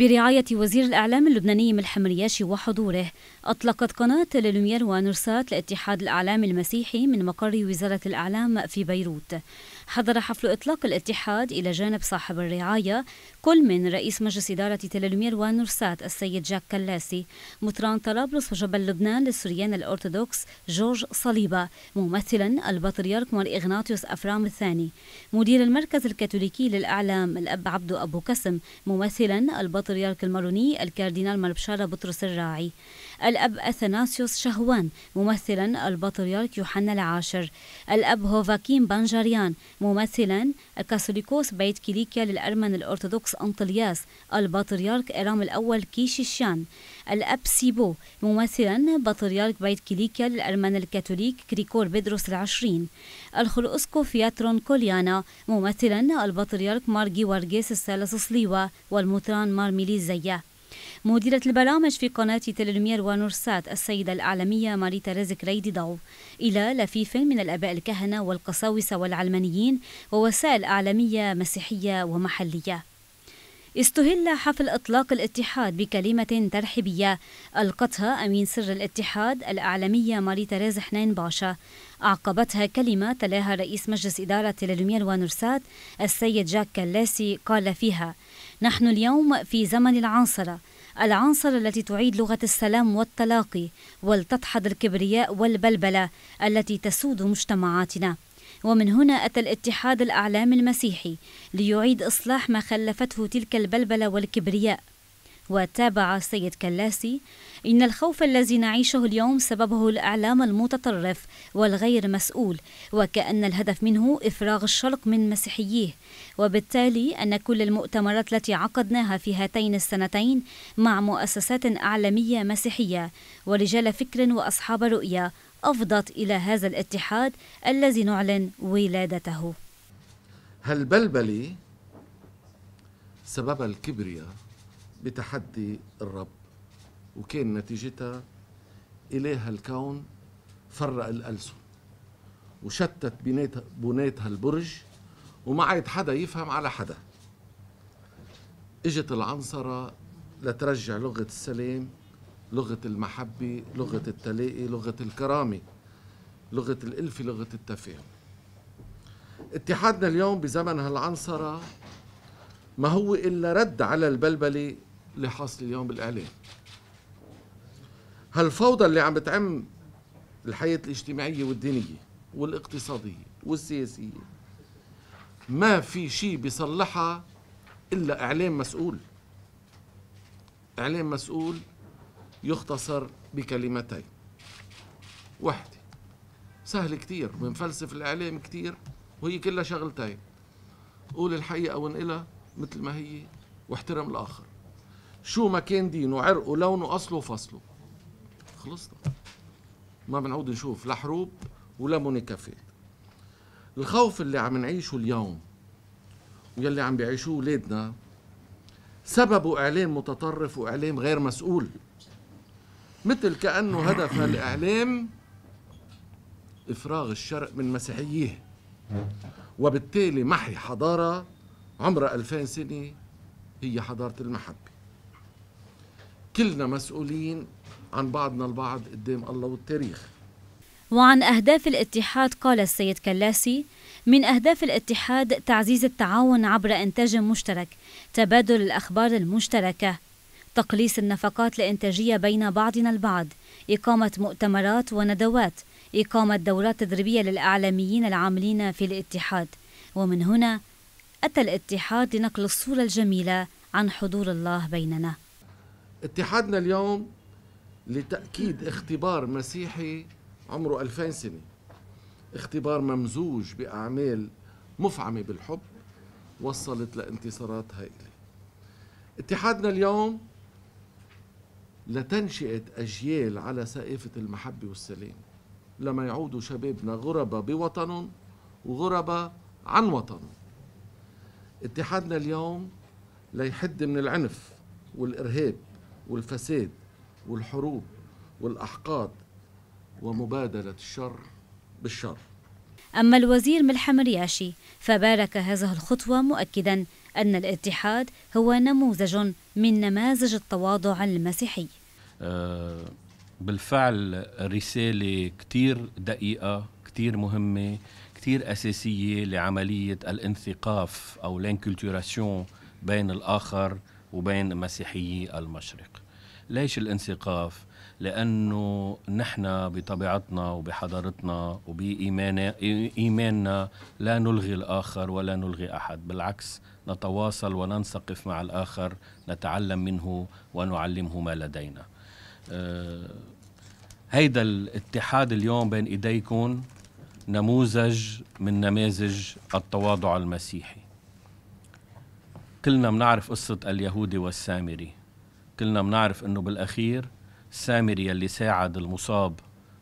برعاية وزير الإعلام اللبناني ملحم رياشي وحضوره أطلقت قناة للومير ونرسات لاتحاد الإعلام المسيحي من مقر وزارة الإعلام في بيروت حضر حفل إطلاق الاتحاد إلى جانب صاحب الرعاية كل من رئيس مجلس إدارة تلالومير ونورسات السيد جاك كلاسي مطران طرابلس وجبل لبنان للسوريان الأرثوذكس جورج صليبة ممثلا البطريرك مار إغناطيوس أفرام الثاني مدير المركز الكاثوليكي للأعلام الأب عبدو أبو كسم ممثلا البطريرك الماروني الكاردينال مربشارة بطرس الراعي الأب أثناسيوس شهوان ممثلا البطريرك يوحنا العاشر الأب هوفاكيم بانجاريان ممثلا الكاثوليكوس بيت كيليكيا للأرمن الأرثوذكس أنطلياس البطريرك إرام الأول كيشيشان الأبسيبو ممثلا بطريرك بيت كيليكيا للأرمن الكاثوليك كريكور بيدروس العشرين الخلوسكو فياترون كوليانا ممثلا البطريرك مارجي وارجيس الثالث سليوة والمطران مارميلي زياه مديرة البرامج في قناة تلرمير ونورسات السيدة الأعلامية ماريتا رزق كريدي ضو إلى لفيف من الأباء الكهنة والقساوسة والعلمانيين ووسائل أعلامية مسيحية ومحلية استهل حفل إطلاق الاتحاد بكلمة ترحيبية ألقتها أمين سر الاتحاد الأعلامية ماري تريز حنين باشا أعقبتها كلمة تلاها رئيس مجلس إدارة تلالومير ونرسات السيد جاك كلاسي قال فيها نحن اليوم في زمن العنصرة العنصر التي تعيد لغة السلام والتلاقي ولتدحض الكبرياء والبلبلة التي تسود مجتمعاتنا ومن هنا أتى الاتحاد الأعلامي المسيحي ليعيد إصلاح ما خلفته تلك البلبلة والكبرياء وتابع السيد كلاسي إن الخوف الذي نعيشه اليوم سببه الإعلام المتطرف والغير مسؤول وكأن الهدف منه إفراغ الشرق من مسيحييه وبالتالي أن كل المؤتمرات التي عقدناها في هاتين السنتين مع مؤسسات أعلامية مسيحية ورجال فكر وأصحاب رؤية أفضت إلى هذا الاتحاد الذي نعلن ولادته هالبلبلة سببها الكبرياء بتحدي الرب وكان نتيجتها إله الكون فرق الألسن وشتت بنات البرج وما عاد حدا يفهم على حدا اجت العنصرة لترجع لغة السلام لغة المحبة لغة التلاقي لغة الكرامة لغة الألفة لغة التفاهم اتحادنا اليوم بزمن هالعنصرة ما هو إلا رد على البلبلة اللي حاصل اليوم بالإعلام هالفوضى اللي عم بتعم الحياة الاجتماعية والدينية والاقتصادية والسياسية ما في شيء بيصلحها إلا إعلام مسؤول إعلام مسؤول يختصر بكلمتين واحدة سهل كتير بنفلسف الإعلام كتير وهي كلها شغلتين قول الحقيقة وانقلها مثل ما هي واحترم الآخر شو ما كان دينه عرقه لونه أصله فصله خلصنا ما بنعود نشوف لا حروب ولا مونيكافي الخوف اللي عم نعيشه اليوم واللي عم بيعيشوه ولادنا سببه إعلام متطرف وإعلام غير مسؤول مثل كأنه هدف هالإعلام إفراغ الشرق من مسيحييه وبالتالي محي حضارة عمرها 2000 سنة هي حضارة المحبة كلنا مسؤولين عن بعضنا البعض قدام الله والتاريخ وعن أهداف الاتحاد قال السيد كلاسي من أهداف الاتحاد تعزيز التعاون عبر إنتاج مشترك تبادل الأخبار المشتركة تقليص النفقات الإنتاجية بين بعضنا البعض إقامة مؤتمرات وندوات إقامة دورات تدريبية للإعلاميين العاملين في الاتحاد ومن هنا أتى الاتحاد لنقل الصورة الجميلة عن حضور الله بيننا اتحادنا اليوم لتأكيد اختبار مسيحي عمره 2000 سنة اختبار ممزوج بأعمال مفعمة بالحب وصلت لانتصارات هائلة اتحادنا اليوم لتنشئة أجيال على سائفة المحبة والسلام لما يعودوا شبابنا غربة بوطنهم وغربة عن وطنهم اتحادنا اليوم ليحد من العنف والإرهاب والفساد والحروب والأحقاد ومبادلة الشر بالشر أما الوزير ملحم رياشي فبارك هذه الخطوة مؤكدا أن الاتحاد هو نموذج من نماذج التواضع المسيحي آه بالفعل رسالة كتير دقيقة كتير مهمة كتير أساسية لعملية الانثقاف أو الانكولتوراسيون بين الآخر وبين مسيحيي المشرق ليش الانسقاف لانه نحن بطبيعتنا وبحضارتنا وبايماننا لا نلغي الاخر ولا نلغي احد بالعكس نتواصل وننسقف مع الاخر نتعلم منه ونعلمه ما لدينا أه هيدا الاتحاد اليوم بين ايديكم نموذج من نماذج التواضع المسيحي كلنا بنعرف قصة اليهودي والسامري كلنا بنعرف انه بالاخير السامري يلي ساعد المصاب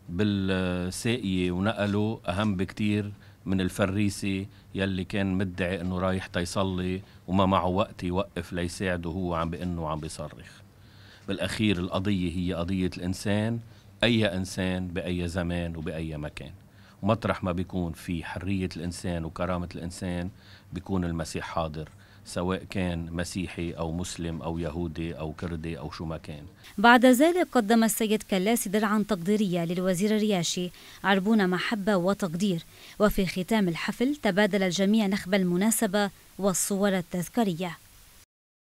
بالساقية ونقله اهم بكتير من الفريسي يلي كان مدعي انه رايح تيصلي وما معه وقت يوقف ليساعده هو عم بانه عم بيصرخ بالاخير القضية هي قضية الانسان اي انسان باي زمان وباي مكان مطرح ما بيكون في حرية الانسان وكرامة الانسان بيكون المسيح حاضر سواء كان مسيحي أو مسلم أو يهودي أو كردي أو شو ما كان بعد ذلك قدم السيد كلاسي درعا تقديرية للوزير الرياشي عربون محبة وتقدير وفي ختام الحفل تبادل الجميع نخب المناسبة والصور التذكارية